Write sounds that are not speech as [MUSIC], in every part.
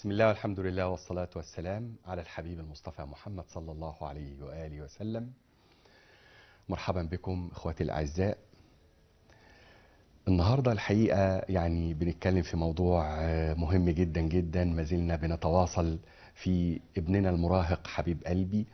بسم الله والحمد لله والصلاة والسلام على الحبيب المصطفى محمد صلى الله عليه وآله وسلم مرحبا بكم إخواتي الأعزاء النهاردة الحقيقة يعني بنتكلم في موضوع مهم جدا جدا ما زلنا بنتواصل في ابننا المراهق حبيب قلبي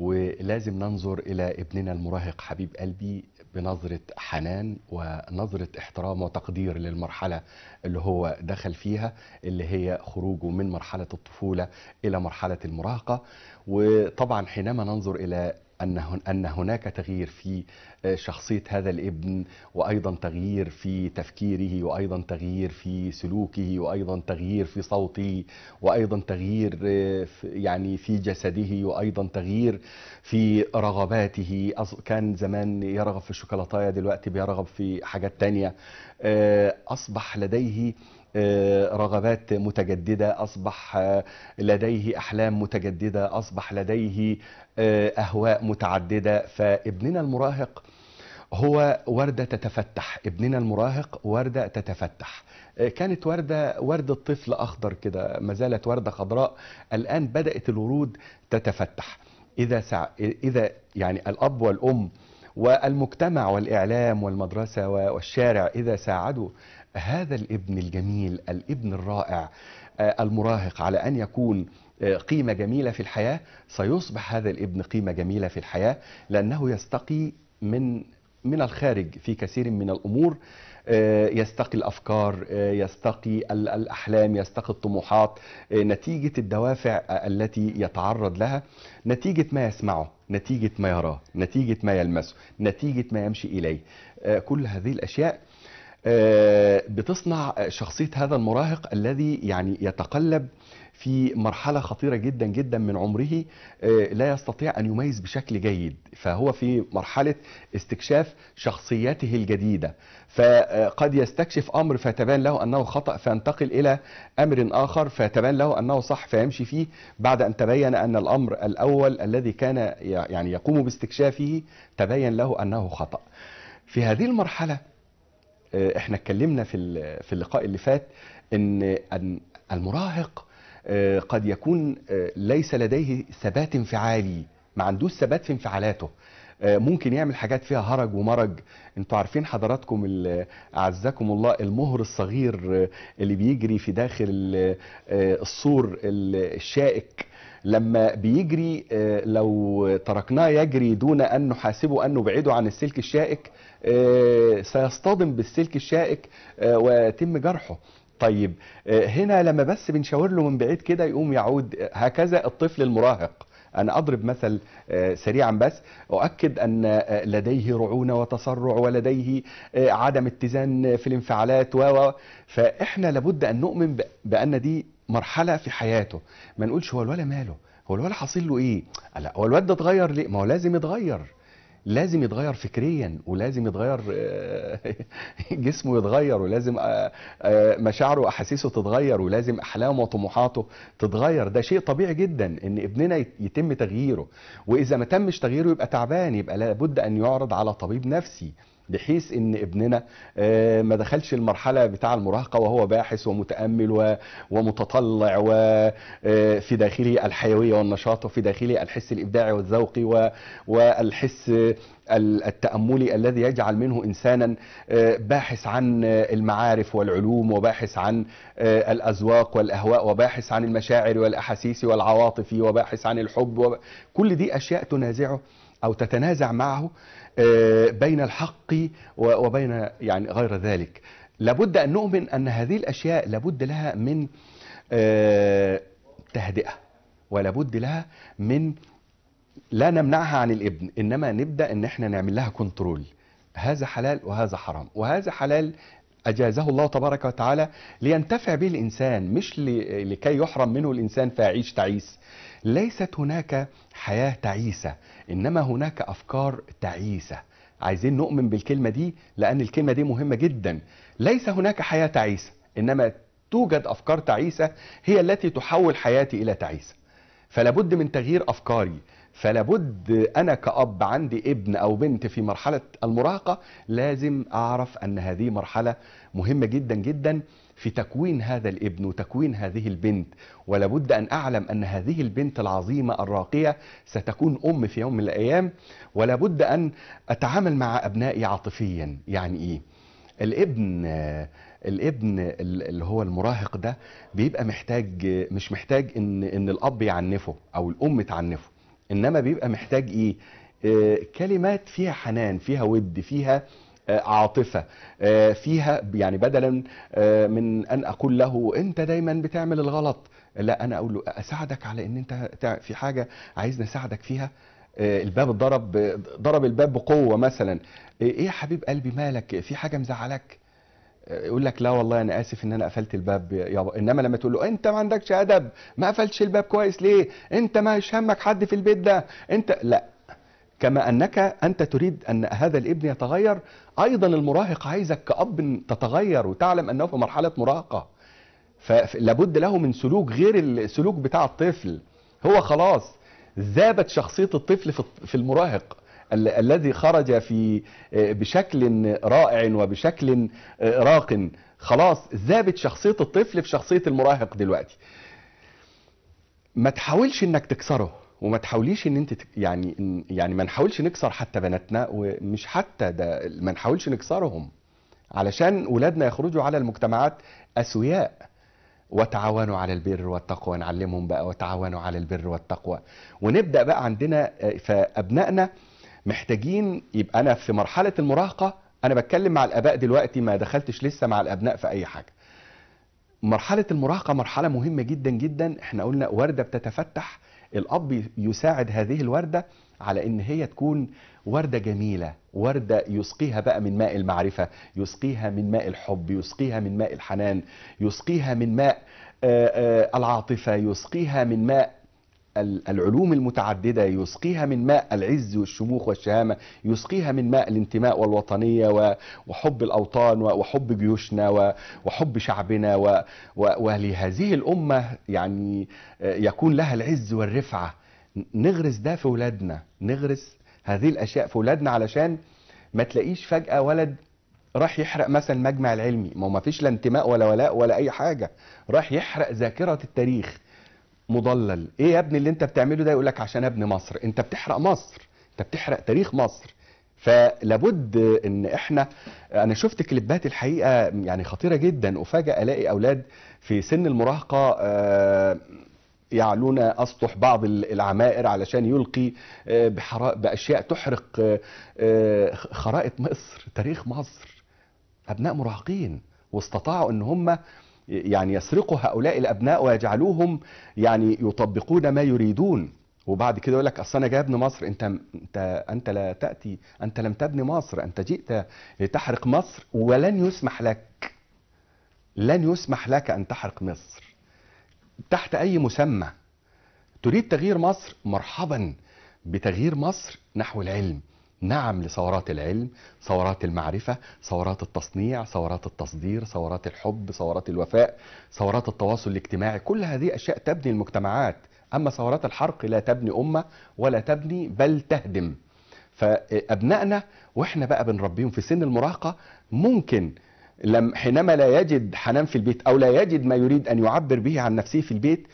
ولازم ننظر إلى ابننا المراهق حبيب قلبي بنظرة حنان ونظرة احترام وتقدير للمرحلة اللي هو دخل فيها اللي هي خروجه من مرحلة الطفولة إلى مرحلة المراهقة وطبعا حينما ننظر إلى أن أن هناك تغيير في آه، شخصية هذا الابن وأيضا تغيير في تفكيره وأيضا تغيير في سلوكه وأيضا تغيير في صوته وأيضا تغيير آه، يعني في جسده وأيضا تغيير في رغباته كان زمان يرغب في الشوكولاتاية دلوقتي بيرغب في حاجات تانية آه، أصبح لديه آه، رغبات متجددة أصبح آه، لديه أحلام متجددة أصبح لديه آه، أهواء متعددة فابننا المراهق هو وردة تتفتح ابننا المراهق وردة تتفتح كانت وردة وردة طفل أخضر كده ما زالت وردة خضراء الآن بدأت الورود تتفتح إذا, سع... إذا يعني الأب والأم والمجتمع والإعلام والمدرسة والشارع إذا ساعدوا هذا الابن الجميل الابن الرائع آه، المراهق على أن يكون آه، قيمة جميلة في الحياة سيصبح هذا الابن قيمة جميلة في الحياة لأنه يستقي من من الخارج في كثير من الأمور آه، يستقي الأفكار يستقي الأحلام يستقي الطموحات نتيجة الدوافع التي يتعرض لها نتيجة ما يسمعه نتيجة ما يراه نتيجة ما يلمسه نتيجة ما يمشي إليه كل هذه الأشياء آه، بتصنع شخصية هذا المراهق الذي يعني يتقلب في مرحلة خطيرة جدا جدا من عمره آه، لا يستطيع أن يميز بشكل جيد فهو في مرحلة استكشاف شخصيته الجديدة فقد يستكشف أمر فتبان له أنه خطأ فينتقل إلى أمر آخر فتبان له أنه صح فيمشي فيه بعد أن تبين أن الأمر الأول الذي كان يعني يقوم باستكشافه تبين له أنه خطأ في هذه المرحلة آه، احنا اتكلمنا في في اللقاء اللي فات ان المراهق آه، قد يكون آه، ليس لديه ثبات انفعالي ما عندوش ثبات في انفعالاته ممكن يعمل حاجات فيها هرج ومرج انتوا عارفين حضراتكم اعزكم الله المهر الصغير اللي بيجري في داخل السور الشائك لما بيجري آه، لو تركناه يجري دون أن نحاسبه أن نبعده عن السلك الشائك آه، سيصطدم بالسلك الشائك آه، ويتم جرحه طيب هنا لما بس بنشاور له من بعيد كده يقوم يعود هكذا الطفل المراهق أنا أضرب مثل سريعا بس أؤكد أن لديه رعونة وتسرع ولديه عدم اتزان في الانفعالات و فإحنا لابد أن نؤمن بأن دي مرحله في حياته ما نقولش هو الولد ماله هو الولد حاصل له ايه لا هو الولد ده اتغير ليه ما هو لازم يتغير لازم يتغير فكريا ولازم يتغير آه، [LAUGHS] جسمه يتغير ولازم آه، آه، مشاعره واحاسيسه تتغير ولازم احلامه وطموحاته تتغير ده شيء طبيعي جدا ان ابننا يتم تغييره واذا ما تمش تغييره يبقى تعبان يبقى لابد ان يعرض على طبيب نفسي بحيث ان ابننا آه، ما دخلش المرحله بتاع المراهقه وهو باحث ومتامل ومتطلع وفي آه، داخله الحيويه والنشاط وفي داخله الحس الابداعي والذوقي والحس آه، التأملي الذي يجعل منه إنسانا باحث عن المعارف والعلوم وباحث عن الأذواق والأهواء وباحث عن المشاعر والأحاسيس والعواطف وباحث عن الحب كل دي أشياء تنازعه أو تتنازع معه آه، بين الحق وبين يعني غير ذلك لابد أن نؤمن أن هذه الأشياء لابد لها من آه، تهدئة ولابد لها من لا نمنعها عن الابن إنما نبدأ أن احنا نعمل لها كنترول هذا حلال وهذا حرام وهذا حلال أجازه الله تبارك وتعالى لينتفع به الإنسان مش لكي يحرم منه الإنسان فيعيش تعيس ليست هناك حياه تعيسه انما هناك افكار تعيسه عايزين نؤمن بالكلمه دي لان الكلمه دي مهمه جدا ليس هناك حياه تعيسه انما توجد افكار تعيسه هي التي تحول حياتي الى تعيسه فلابد من تغيير افكاري فلابد انا كاب عندي ابن او بنت في مرحله المراهقه لازم اعرف ان هذه مرحله مهمه جدا جدا في تكوين هذا الابن وتكوين هذه البنت ولا بد أن أعلم أن هذه البنت العظيمة الراقية ستكون أم في يوم من الأيام ولا بد أن أتعامل مع أبنائي عاطفيا يعني إيه الابن الابن اللي هو المراهق ده بيبقى محتاج مش محتاج ان ان الاب يعنفه او الام تعنفه انما بيبقى محتاج ايه آه، كلمات فيها حنان فيها ود فيها آه، عاطفة آه، فيها يعني بدلا آه، من أن أقول له أنت دايما بتعمل الغلط لا أنا أقول له أساعدك على أن أنت في حاجة عايزني أساعدك فيها الباب ضرب ضرب الباب بقوة مثلا إيه،, إيه يا حبيب قلبي مالك في حاجة مزعلك يقول لك لا والله انا اسف ان انا قفلت الباب با... انما لما تقول له انت ما عندكش ادب ما قفلتش الباب كويس ليه انت ما همك حد في البيت ده انت لا كما انك انت تريد ان هذا الابن يتغير ايضا المراهق عايزك كاب تتغير وتعلم انه في مرحله مراهقه فلابد له من سلوك غير السلوك بتاع الطفل هو خلاص ذابت شخصيه الطفل في المراهق الذي خرج في آه، بشكل رائع وبشكل آه، راق خلاص ذابت شخصيه الطفل في شخصيه المراهق دلوقتي ما تحاولش انك تكسره وما تحاوليش ان انت يعني يعني ما نحاولش نكسر حتى بناتنا ومش حتى ده ما نحاولش نكسرهم علشان اولادنا يخرجوا على المجتمعات اسوياء وتعاونوا على البر والتقوى نعلمهم بقى وتعاونوا على البر والتقوى ونبدا بقى عندنا آه، فابنائنا محتاجين يبقى انا في مرحله المراهقه انا بتكلم مع الاباء دلوقتي ما دخلتش لسه مع الابناء في اي حاجه مرحله المراهقه مرحله مهمه جدا جدا احنا قلنا ورده بتتفتح الاب يساعد هذه الورده على ان هي تكون ورده جميله ورده يسقيها بقى من ماء المعرفه يسقيها من ماء الحب يسقيها من ماء الحنان يسقيها من ماء آه، آه، العاطفه يسقيها من ماء العلوم المتعددة يسقيها من ماء العز والشموخ والشهامة يسقيها من ماء الانتماء والوطنية وحب الأوطان وحب جيوشنا وحب شعبنا ولهذه الأمة يعني آه، يكون لها العز والرفعة نغرس ده في ولادنا نغرس هذه الأشياء في ولادنا علشان ما تلاقيش فجأة ولد راح يحرق مثلا المجمع العلمي ما هو ما فيش لا انتماء ولا ولاء ولا أي حاجة راح يحرق ذاكرة التاريخ مضلل ايه يا ابني اللي انت بتعمله ده يقولك عشان ابن مصر انت بتحرق مصر انت بتحرق تاريخ مصر فلابد ان احنا انا شفت كليبات الحقيقه يعني خطيره جدا افاجئ الاقي اولاد في سن المراهقه آه، يعلون اسطح بعض العمائر علشان يلقي آه، باشياء تحرق آه، خرائط مصر تاريخ مصر ابناء مراهقين واستطاعوا ان هم يعني يسرقوا هؤلاء الابناء ويجعلوهم يعني يطبقون ما يريدون وبعد كده يقول لك اصل انا جاي ابن مصر انت انت انت لا تاتي انت لم تبني مصر انت جئت لتحرق مصر ولن يسمح لك لن يسمح لك ان تحرق مصر تحت اي مسمى تريد تغيير مصر مرحبا بتغيير مصر نحو العلم نعم لثورات العلم ثورات المعرفة ثورات التصنيع ثورات التصدير ثورات الحب ثورات الوفاء ثورات التواصل الاجتماعي كل هذه أشياء تبني المجتمعات أما ثورات الحرق لا تبني أمة ولا تبني بل تهدم فأبنائنا وإحنا بقى بنربيهم في سن المراهقة ممكن لم حينما لا يجد حنان في البيت أو لا يجد ما يريد أن يعبر به عن نفسه في البيت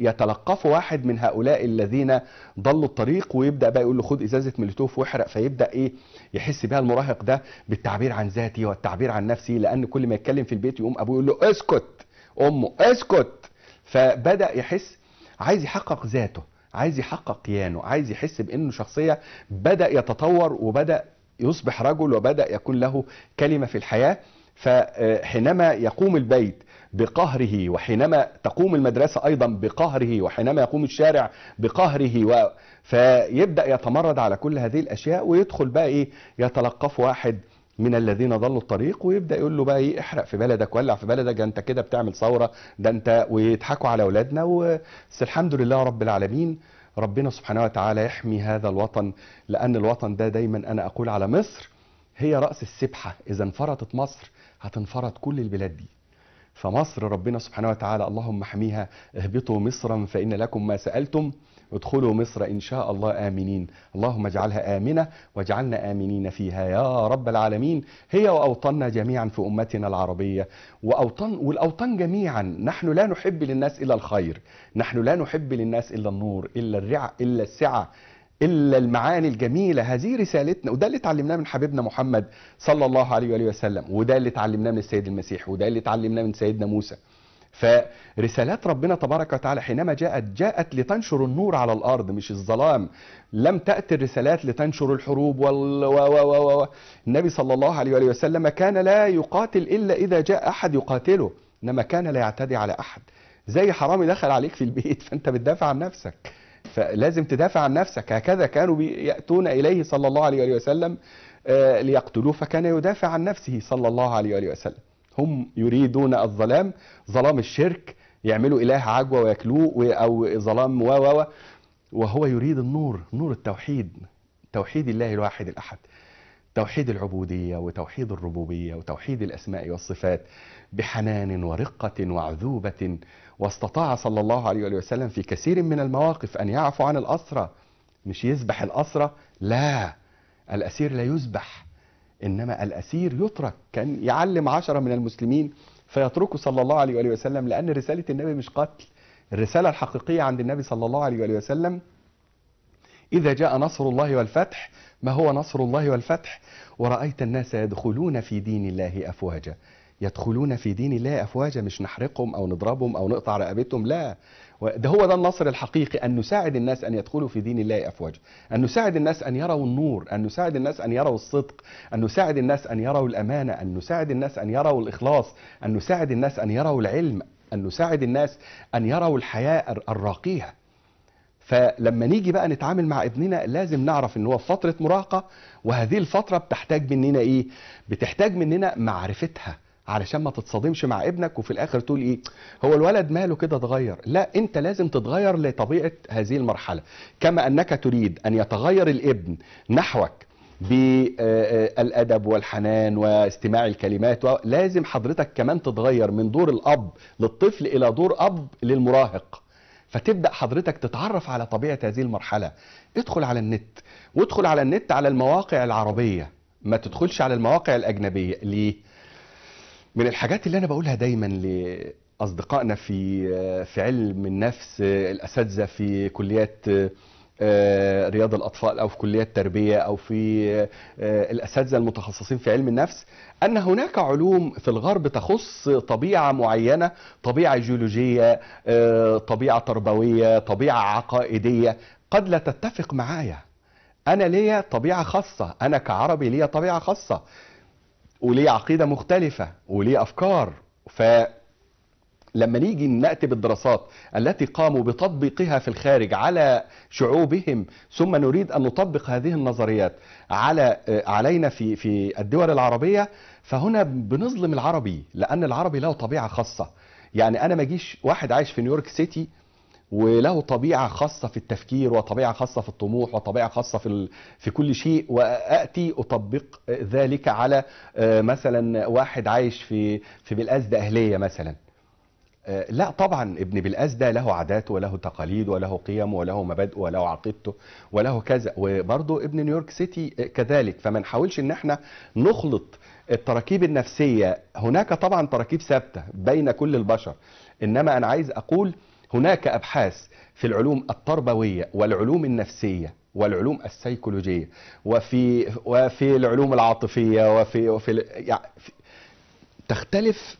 يتلقفه واحد من هؤلاء الذين ضلوا الطريق ويبدا بقى يقول له خد ازازه ميليتوف واحرق فيبدا ايه يحس بها المراهق ده بالتعبير عن ذاتي والتعبير عن نفسي لان كل ما يتكلم في البيت يقوم ابوه يقول له اسكت امه اسكت فبدا يحس عايز يحقق ذاته عايز يحقق كيانه عايز يحس بانه شخصيه بدا يتطور وبدا يصبح رجل وبدا يكون له كلمه في الحياه فحينما يقوم البيت بقهره وحينما تقوم المدرسة أيضا بقهره وحينما يقوم الشارع بقهره و... فيبدأ يتمرد على كل هذه الأشياء ويدخل بقى إيه يتلقف واحد من الذين ضلوا الطريق ويبدا يقول له بقى ايه احرق في بلدك ولع في بلدك ده انت كده بتعمل ثوره ده انت ويضحكوا على اولادنا بس الحمد لله رب العالمين ربنا سبحانه وتعالى يحمي هذا الوطن لان الوطن ده دايما انا اقول على مصر هي راس السبحه اذا انفرطت مصر هتنفرط كل البلاد دي فمصر ربنا سبحانه وتعالى اللهم احميها اهبطوا مصرا فإن لكم ما سألتم ادخلوا مصر إن شاء الله آمنين اللهم اجعلها آمنة واجعلنا آمنين فيها يا رب العالمين هي وأوطاننا جميعا في أمتنا العربية وأوطان والأوطان جميعا نحن لا نحب للناس إلا الخير نحن لا نحب للناس إلا النور إلا الرع إلا السعة إلا المعاني الجميلة هذه رسالتنا وده اللي اتعلمناه من حبيبنا محمد صلى الله عليه وآله وسلم وده اللي اتعلمناه من السيد المسيح وده اللي اتعلمناه من سيدنا موسى فرسالات ربنا تبارك وتعالى حينما جاءت جاءت لتنشر النور على الارض مش الظلام لم تاتي الرسالات لتنشر الحروب وال و و و النبي صلى الله عليه واله وسلم كان لا يقاتل الا اذا جاء احد يقاتله انما كان لا يعتدي على احد زي حرامي دخل عليك في البيت فانت بتدافع عن نفسك فلازم تدافع عن نفسك هكذا كانوا يأتون إليه صلى الله عليه وسلم آه، ليقتلوه فكان يدافع عن نفسه صلى الله عليه وسلم هم يريدون الظلام ظلام الشرك يعملوا إله عجوة ويأكلوه أو ظلام و وهو يريد النور نور التوحيد توحيد الله الواحد الأحد توحيد العبودية وتوحيد الربوبية وتوحيد الأسماء والصفات بحنان ورقة وعذوبة واستطاع صلى الله عليه وسلم في كثير من المواقف أن يعفو عن الأسرة مش يذبح الأسرة لا الأسير لا يذبح إنما الأسير يترك كان يعلم عشرة من المسلمين فيتركه صلى الله عليه وسلم لأن رسالة النبي مش قتل الرسالة الحقيقية عند النبي صلى الله عليه وسلم إذا جاء نصر الله والفتح ما هو نصر الله والفتح ورأيت الناس يدخلون في دين الله أفواجا يدخلون في دين الله افواجا مش نحرقهم او نضربهم او نقطع رقبتهم لا ده هو ده النصر الحقيقي ان نساعد الناس ان يدخلوا في دين الله افواجا ان نساعد الناس ان يروا النور ان نساعد الناس ان يروا الصدق ان نساعد الناس ان يروا الامانه ان نساعد الناس ان يروا الاخلاص ان نساعد الناس ان يروا العلم ان نساعد الناس ان يروا الحياه الراقيه فلما نيجي بقى نتعامل مع ابننا لازم نعرف ان هو في فتره مراهقه وهذه الفتره بتحتاج مننا ايه بتحتاج مننا معرفتها علشان ما تتصادمش مع ابنك وفي الاخر تقول ايه هو الولد ماله كده اتغير لا انت لازم تتغير لطبيعه هذه المرحله كما انك تريد ان يتغير الابن نحوك بالادب آه، آه، والحنان واستماع الكلمات لازم حضرتك كمان تتغير من دور الاب للطفل الى دور اب للمراهق فتبدا حضرتك تتعرف على طبيعه هذه المرحله ادخل على النت وادخل على النت على المواقع العربيه ما تدخلش على المواقع الاجنبيه ليه من الحاجات اللي انا بقولها دايما لاصدقائنا في في علم النفس الاساتذه في كليات آه، رياض الاطفال او في كليات تربيه او في آه، الاساتذه المتخصصين في علم النفس ان هناك علوم في الغرب تخص طبيعه معينه طبيعه جيولوجيه آه، طبيعه تربويه طبيعه عقائديه قد لا تتفق معايا انا ليا طبيعه خاصه انا كعربي ليا طبيعه خاصه وليه عقيدة مختلفة وليه أفكار ف لما نيجي نأتي بالدراسات التي قاموا بتطبيقها في الخارج على شعوبهم ثم نريد أن نطبق هذه النظريات على آه، علينا في في الدول العربية فهنا بنظلم العربي لأن العربي له طبيعة خاصة يعني أنا ما جيش واحد عايش في نيويورك سيتي وله طبيعة خاصة في التفكير وطبيعة خاصة في الطموح وطبيعة خاصة في, ال... في كل شيء وأتي أطبق ذلك على آه، مثلا واحد عايش في, في بالأزدة أهلية مثلا آه، لا طبعا ابن بلقاس ده له عادات وله تقاليد وله قيم وله مبادئ وله عقيدته وله كذا وبرضه ابن نيويورك سيتي كذلك فما نحاولش ان احنا نخلط التراكيب النفسيه هناك طبعا تراكيب ثابته بين كل البشر انما انا عايز اقول هناك أبحاث في العلوم التربوية والعلوم النفسية والعلوم السيكولوجية وفي وفي العلوم العاطفية وفي وفي يعني تختلف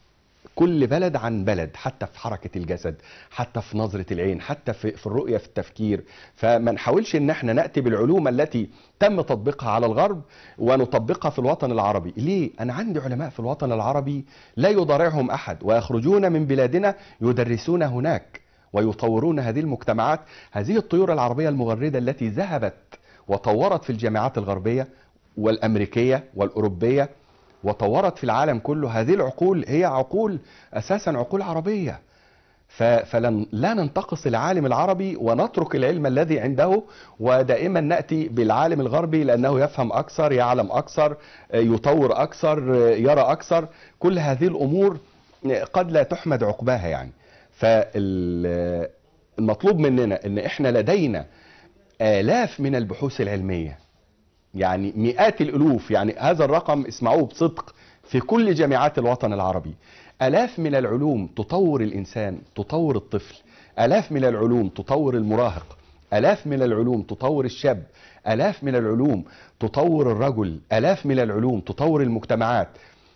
كل بلد عن بلد حتى في حركة الجسد حتى في نظرة العين حتى في, في الرؤية في التفكير فما نحاولش ان احنا نأتي بالعلوم التي تم تطبيقها على الغرب ونطبقها في الوطن العربي ليه؟ أنا عندي علماء في الوطن العربي لا يضارعهم أحد ويخرجون من بلادنا يدرسون هناك ويطورون هذه المجتمعات هذه الطيور العربية المغردة التي ذهبت وطورت في الجامعات الغربية والأمريكية والأوروبية وطورت في العالم كله هذه العقول هي عقول أساسا عقول عربية فلن لا ننتقص العالم العربي ونترك العلم الذي عنده ودائما ناتي بالعالم الغربي لانه يفهم اكثر يعلم اكثر يطور اكثر يرى اكثر كل هذه الامور قد لا تحمد عقباها يعني فالمطلوب مننا ان احنا لدينا آلاف من البحوث العلمية يعني مئات الألوف يعني هذا الرقم اسمعوه بصدق في كل جامعات الوطن العربي ألاف من العلوم تطور الإنسان تطور الطفل ألاف من العلوم تطور المراهق ألاف من العلوم تطور الشاب ألاف من العلوم تطور الرجل ألاف من العلوم تطور المجتمعات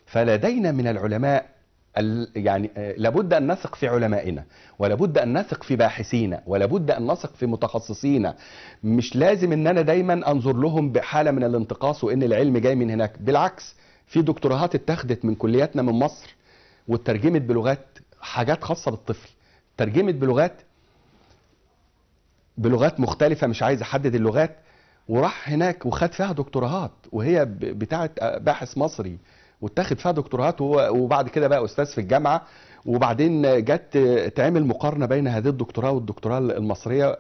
فلدينا من العلماء يعني آه، لابد ان نثق في علمائنا ولابد ان نثق في باحثينا ولابد ان نثق في متخصصينا مش لازم ان انا دايما انظر لهم بحاله من الانتقاص وان العلم جاي من هناك بالعكس في دكتوراهات اتخذت من كلياتنا من مصر وترجمت بلغات حاجات خاصه بالطفل ترجمت بلغات بلغات مختلفه مش عايز احدد اللغات وراح هناك وخد فيها دكتوراهات وهي بتاعه آه، باحث مصري واتاخد فيها دكتوراهات وبعد كده بقى استاذ في الجامعه وبعدين جت تعمل مقارنه بين هذه الدكتوراه والدكتوراه المصريه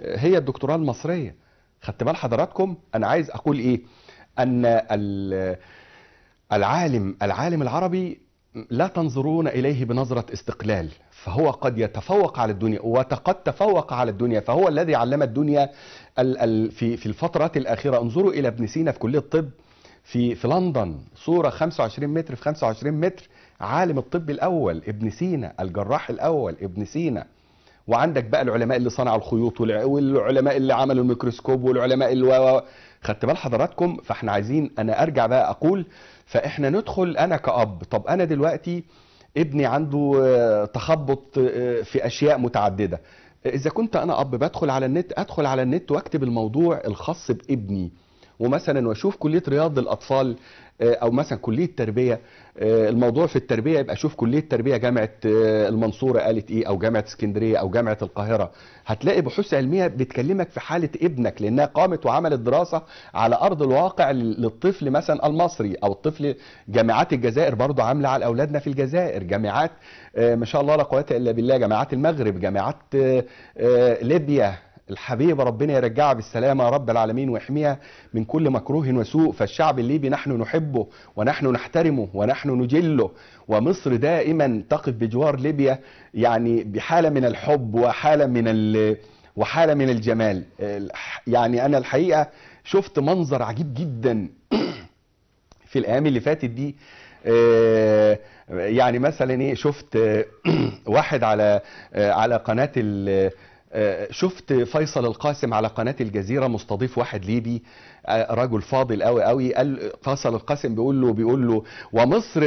هي الدكتوراه المصريه خدت بال حضراتكم انا عايز اقول ايه ان العالم العالم العربي لا تنظرون اليه بنظره استقلال فهو قد يتفوق على الدنيا وقد تفوق على الدنيا فهو الذي علم الدنيا في في الفترات الاخيره انظروا الى ابن سينا في كليه الطب في في لندن صوره 25 متر في 25 متر عالم الطب الاول ابن سينا الجراح الاول ابن سينا وعندك بقى العلماء اللي صنعوا الخيوط والعلماء اللي عملوا الميكروسكوب والعلماء اللي خدت بال حضراتكم فاحنا عايزين انا ارجع بقى اقول فاحنا ندخل انا كاب طب انا دلوقتي ابني عنده آه، تخبط آه، في اشياء متعدده اذا كنت انا اب بدخل على النت ادخل على النت واكتب الموضوع الخاص بابني ومثلا واشوف كليه رياض للاطفال آه، او مثلا كليه تربيه آه، الموضوع في التربيه يبقى شوف كليه تربيه جامعه آه، المنصوره قالت ايه او جامعه اسكندريه او جامعه القاهره هتلاقي بحوث علميه بتكلمك في حاله ابنك لانها قامت وعملت دراسه على ارض الواقع للطفل مثلا المصري او الطفل جامعات الجزائر برضه عامله على اولادنا في الجزائر جامعات ما شاء الله لا قوه الا بالله جامعات المغرب جامعات ليبيا الحبيبه ربنا يرجعها بالسلامه يا رب العالمين ويحميها من كل مكروه وسوء فالشعب الليبي نحن نحبه ونحن نحترمه ونحن نجله ومصر دائما تقف بجوار ليبيا يعني بحاله من الحب وحاله من ال... وحاله من الجمال يعني انا الحقيقه شفت منظر عجيب جدا في الايام اللي فاتت دي آه، يعني مثلا ايه شفت آه، [CLEARS THROAT] واحد على آه، على قناه آه، شفت فيصل القاسم على قناة الجزيرة مستضيف واحد ليبي آه، رجل فاضل قوي قوي قال فيصل القاسم بيقول له بيقول له ومصر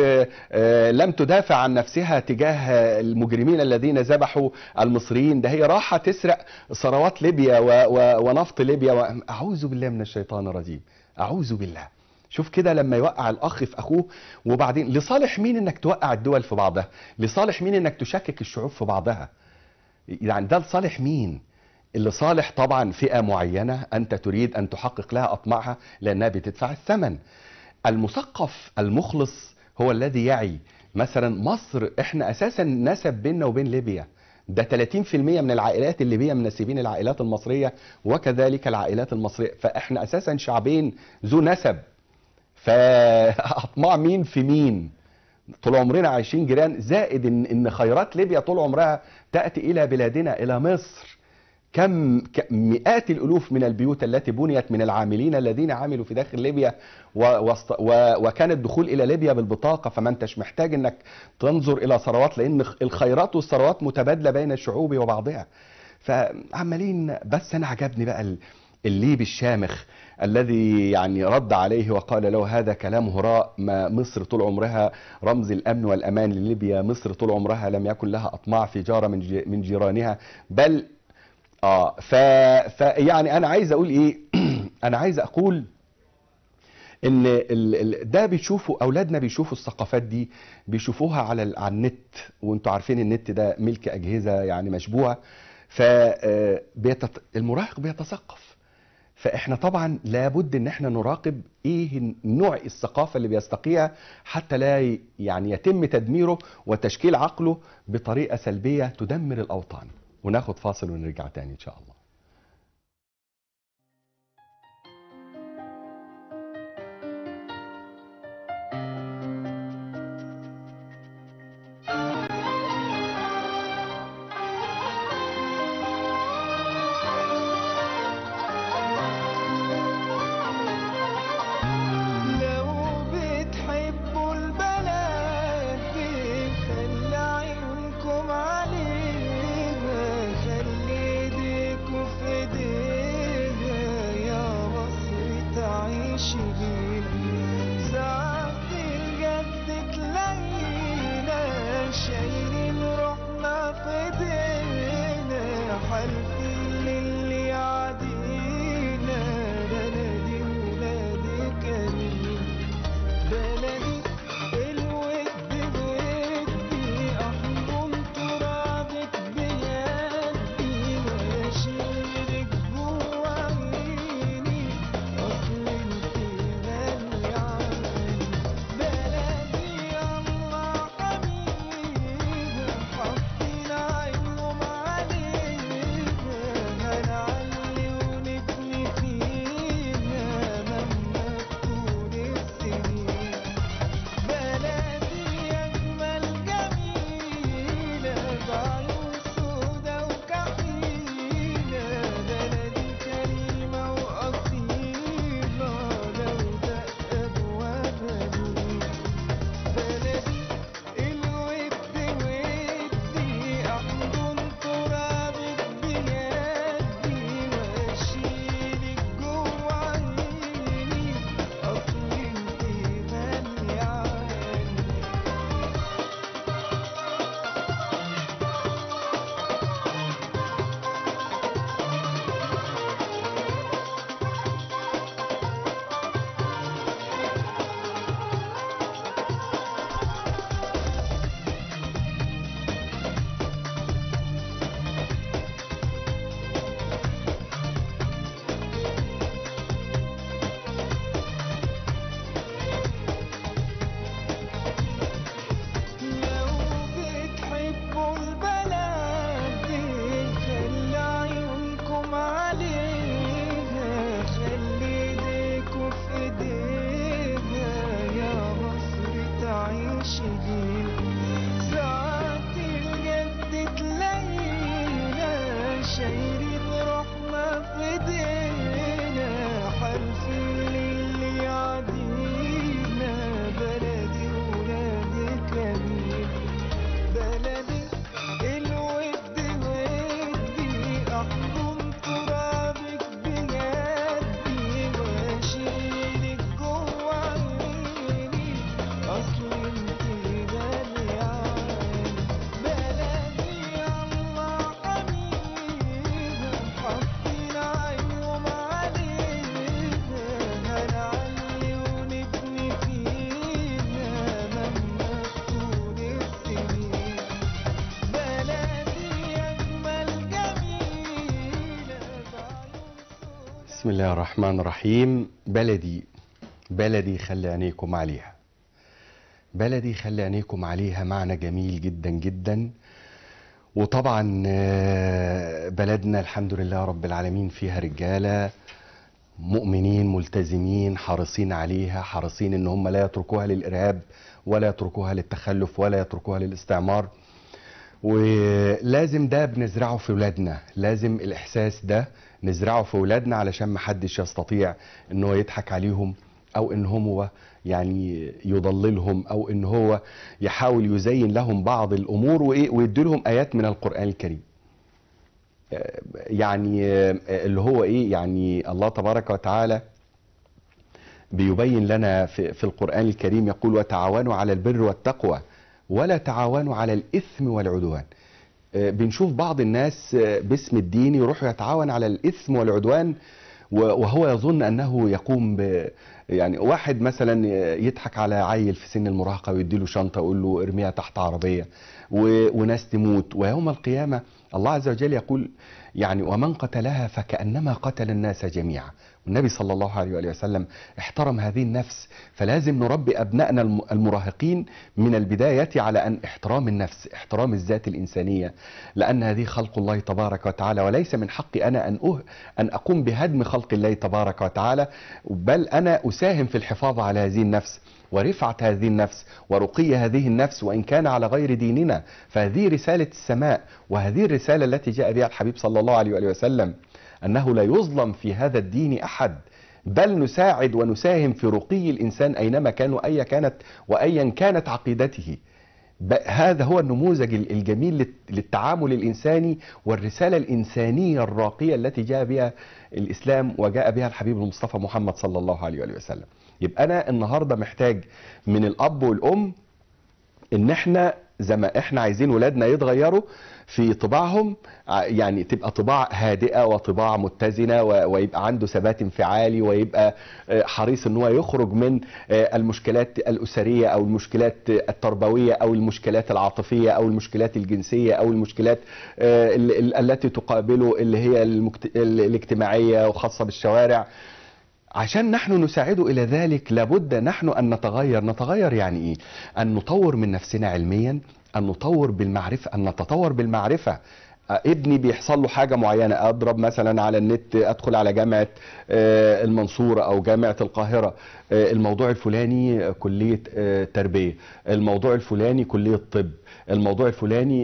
آه، لم تدافع عن نفسها تجاه المجرمين الذين ذبحوا المصريين ده هي راحة تسرق ثروات ليبيا ونفط ليبيا أعوذ بالله من الشيطان الرجيم أعوذ بالله شوف كده لما يوقع الاخ في اخوه وبعدين لصالح مين انك توقع الدول في بعضها لصالح مين انك تشكك الشعوب في بعضها يعني ده لصالح مين؟ اللي صالح طبعا فئة معينة أنت تريد أن تحقق لها أطماعها لأنها بتدفع الثمن المثقف المخلص هو الذي يعي مثلا مصر احنا اساسا نسب بيننا وبين ليبيا ده 30% من العائلات الليبيه من نسبين العائلات المصريه وكذلك العائلات المصريه فاحنا اساسا شعبين ذو نسب فأطمع مين في مين طول عمرنا عايشين جيران زائد ان ان خيرات ليبيا طول عمرها تأتي إلى بلادنا إلى مصر كم مئات الالوف من البيوت التي بنيت من العاملين الذين عملوا في داخل ليبيا وكان الدخول الى ليبيا بالبطاقه فما انتش محتاج انك تنظر الى ثروات لان الخيرات والثروات متبادله بين الشعوب وبعضها فعمالين بس انا عجبني بقى الليبي الشامخ الذي يعني رد عليه وقال له هذا كلام هراء ما مصر طول عمرها رمز الأمن والأمان لليبيا مصر طول عمرها لم يكن لها أطماع في جارة من, من جيرانها بل آه ف... ف يعني أنا عايز أقول إيه [CLEARS THROAT] أنا عايز أقول ان ده بيشوفوا اولادنا بيشوفوا الثقافات دي بيشوفوها على على النت وانتم عارفين النت ده ملك اجهزه يعني مشبوعه ف آه، المراهق بيتثقف فاحنا طبعا لابد ان احنا نراقب ايه نوع الثقافه اللي بيستقيها حتى لا يعني يتم تدميره وتشكيل عقله بطريقه سلبيه تدمر الاوطان وناخد فاصل ونرجع تاني ان شاء الله الله الرحمن الرحيم بلدي بلدي خلي عينيكم عليها بلدي خلي عينيكم عليها معنى جميل جدا جدا وطبعا بلدنا الحمد لله رب العالمين فيها رجاله مؤمنين ملتزمين حريصين عليها حريصين ان هم لا يتركوها للارهاب ولا يتركوها للتخلف ولا يتركوها للاستعمار ولازم ده بنزرعه في ولادنا لازم الإحساس ده نزرعه في ولادنا علشان محدش يستطيع ان هو يضحك عليهم او ان هو يعني يضللهم او ان هو يحاول يزين لهم بعض الامور وايه ويدي لهم ايات من القران الكريم آه، يعني آه، اللي هو ايه يعني الله تبارك وتعالى بيبين لنا في, في القران الكريم يقول وتعاونوا على البر والتقوى ولا تعاونوا على الإثم والعدوان آه، بنشوف بعض الناس آه، باسم الدين يروح يتعاون على الإثم والعدوان وهو يظن أنه يقوم ب يعني واحد مثلا آه، يضحك على عيل في سن المراهقة ويديله شنطة ويقول له ارميها تحت عربية وناس تموت ويوم القيامة الله عز وجل يقول يعني ومن قتلها فكأنما قتل الناس جميعا والنبي صلى الله عليه وآله وسلم احترم هذه النفس فلازم نربي أبنائنا المراهقين من البداية على أن احترام النفس احترام الذات الإنسانية لأن هذه خلق الله تبارك وتعالى وليس من حقي أنا أن, أه أن أقوم بهدم خلق الله تبارك وتعالى بل أنا أساهم في الحفاظ على هذه النفس ورفعة هذه النفس ورقي هذه النفس وإن كان على غير ديننا فهذه رسالة السماء وهذه الرسالة التي جاء بها الحبيب صلى الله عليه وآله وسلم أنه لا يظلم في هذا الدين أحد بل نساعد ونساهم في رقي الإنسان أينما كان وأيا كانت وأيا كانت عقيدته هذا هو النموذج الجميل للتعامل الإنساني والرسالة الإنسانية الراقية التي جاء بها الإسلام وجاء بها الحبيب المصطفى محمد صلى الله عليه وسلم يبقى انا النهارده محتاج من الاب والام ان احنا زي ما احنا عايزين ولادنا يتغيروا في طباعهم يعني تبقى طباع هادئه وطباع متزنه ويبقى عنده ثبات انفعالي ويبقى آه، حريص ان هو يخرج من آه، المشكلات الاسريه او المشكلات التربويه او المشكلات العاطفيه او المشكلات الجنسيه او المشكلات آه، التي تقابله اللي هي الاجتماعيه وخاصه بالشوارع عشان نحن نساعده الى ذلك لابد نحن ان نتغير نتغير يعني ايه ان نطور من نفسنا علميا ان نطور بالمعرفه ان نتطور بالمعرفه آه، ابني بيحصل له حاجه معينه اضرب مثلا على النت ادخل على جامعه آه، المنصوره او جامعه القاهره آه، الموضوع الفلاني كليه تربيه الموضوع الفلاني كليه طب الموضوع الفلاني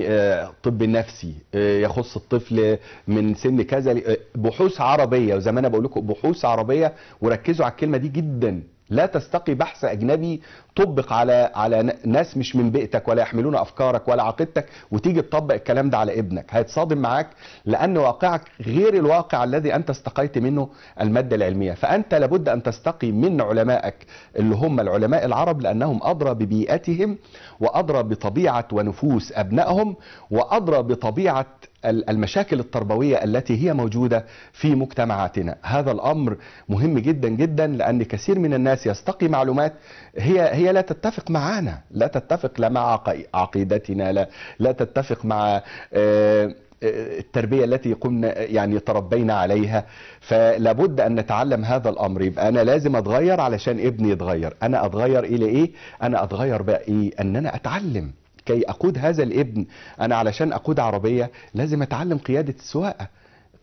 طب نفسي يخص الطفل من سن كذا بحوث عربيه وزي ما انا بقول لكم بحوث عربيه وركزوا على الكلمه دي جدا لا تستقي بحث اجنبي طبق على على ناس مش من بيئتك ولا يحملون افكارك ولا عقيدتك وتيجي تطبق الكلام ده على ابنك هيتصادم معاك لان واقعك غير الواقع الذي انت استقيت منه الماده العلميه فانت لابد ان تستقي من علمائك اللي هم العلماء العرب لانهم ادرى ببيئتهم وادرى بطبيعه ونفوس ابنائهم وادرى بطبيعه المشاكل التربوية التي هي موجودة في مجتمعاتنا هذا الأمر مهم جدا جدا لأن كثير من الناس يستقي معلومات هي, هي لا تتفق معنا لا تتفق لا مع عقيدتنا لا, لا تتفق مع آه، آه، التربيه التي قمنا يعني تربينا عليها فلابد ان نتعلم هذا الامر يبقى انا لازم اتغير علشان ابني يتغير انا اتغير الى ايه انا اتغير بقى ايه ان انا اتعلم كي اقود هذا الابن انا علشان اقود عربيه لازم اتعلم قياده السواقه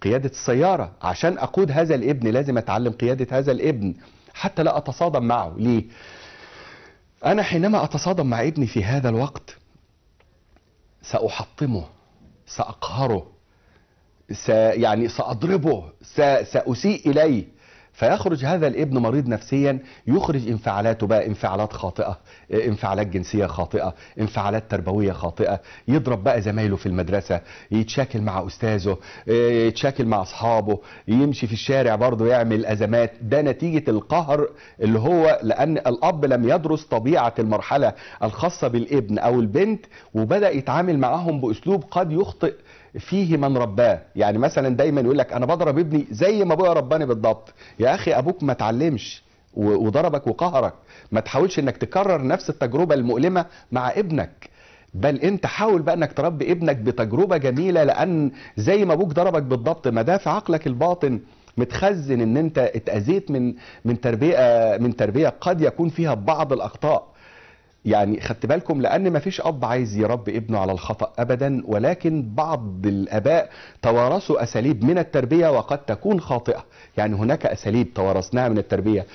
قياده السياره عشان اقود هذا الابن لازم اتعلم قياده هذا الابن حتى لا اتصادم معه ليه انا حينما اتصادم مع ابني في هذا الوقت ساحطمه ساقهره س... يعني سأضربه س... سأسيء إليه فيخرج هذا الابن مريض نفسيا يخرج انفعالاته بقى انفعالات خاطئه انفعالات جنسيه خاطئه انفعالات تربويه خاطئه يضرب بقى زمايله في المدرسه يتشاكل مع استاذه يتشاكل مع اصحابه يمشي في الشارع برضه يعمل ازمات ده نتيجه القهر اللي هو لان الاب لم يدرس طبيعه المرحله الخاصه بالابن او البنت وبدا يتعامل معاهم باسلوب قد يخطئ فيه من رباه يعني مثلا دايما يقول لك انا بضرب ابني زي ما ابويا رباني بالضبط يا اخي ابوك ما اتعلمش وضربك وقهرك ما تحاولش انك تكرر نفس التجربه المؤلمه مع ابنك بل انت حاول بقى انك تربي ابنك بتجربه جميله لان زي ما ابوك ضربك بالضبط ما ده في عقلك الباطن متخزن ان انت اتاذيت من من تربيه من تربيه قد يكون فيها بعض الاخطاء يعني خدت بالكم لان ما فيش اب عايز يربي ابنه على الخطا ابدا ولكن بعض الاباء توارثوا اساليب من التربيه وقد تكون خاطئه يعني هناك اساليب توارثناها من التربيه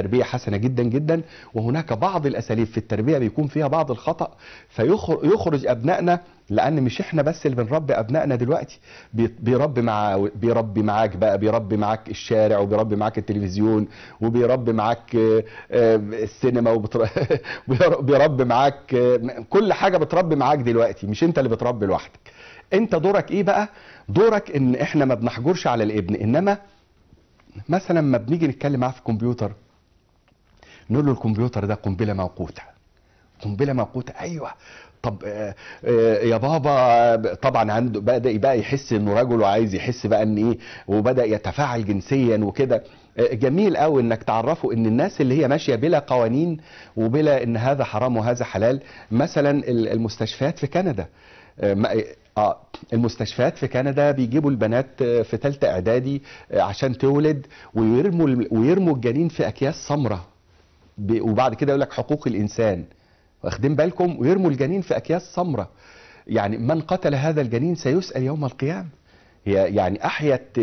تربية حسنة جدا جدا وهناك بعض الأساليب في التربية بيكون فيها بعض الخطأ فيخرج أبنائنا لان مش احنا بس اللي بنربي ابنائنا دلوقتي بيربي مع بيربي معاك بقى بيربي معاك الشارع وبيربي معاك التلفزيون وبيربي معاك آه، السينما وبيربي [LAUGHS] معاك كل حاجه بتربي معاك دلوقتي مش انت اللي بتربي لوحدك انت دورك ايه بقى دورك ان احنا ما بنحجرش على الابن انما مثلا ما بنيجي نتكلم معاه في الكمبيوتر نقول له الكمبيوتر ده قنبله موقوته قنبله موقوته ايوه طب آه، آه، يا بابا طبعا عنده بدا بقى يحس انه رجل وعايز يحس بقى ان ايه وبدا يتفاعل جنسيا وكده آه، جميل قوي انك تعرفه ان الناس اللي هي ماشيه بلا قوانين وبلا ان هذا حرام وهذا حلال مثلا المستشفيات في كندا اه المستشفيات في كندا بيجيبوا البنات في ثالثه اعدادي عشان تولد ويرموا ويرموا الجنين في اكياس سمراء وبعد كده يقول لك حقوق الانسان واخدين بالكم ويرموا الجنين في اكياس سمراء يعني من قتل هذا الجنين سيسأل يوم القيامة يعني أحيت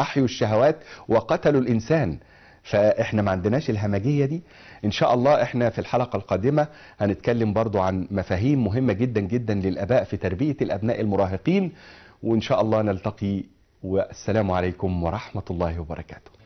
أحيوا الشهوات وقتلوا الإنسان فإحنا ما عندناش الهمجية دي إن شاء الله إحنا في الحلقة القادمة هنتكلم برضو عن مفاهيم مهمة جدا جدا للأباء في تربية الأبناء المراهقين وإن شاء الله نلتقي والسلام عليكم ورحمة الله وبركاته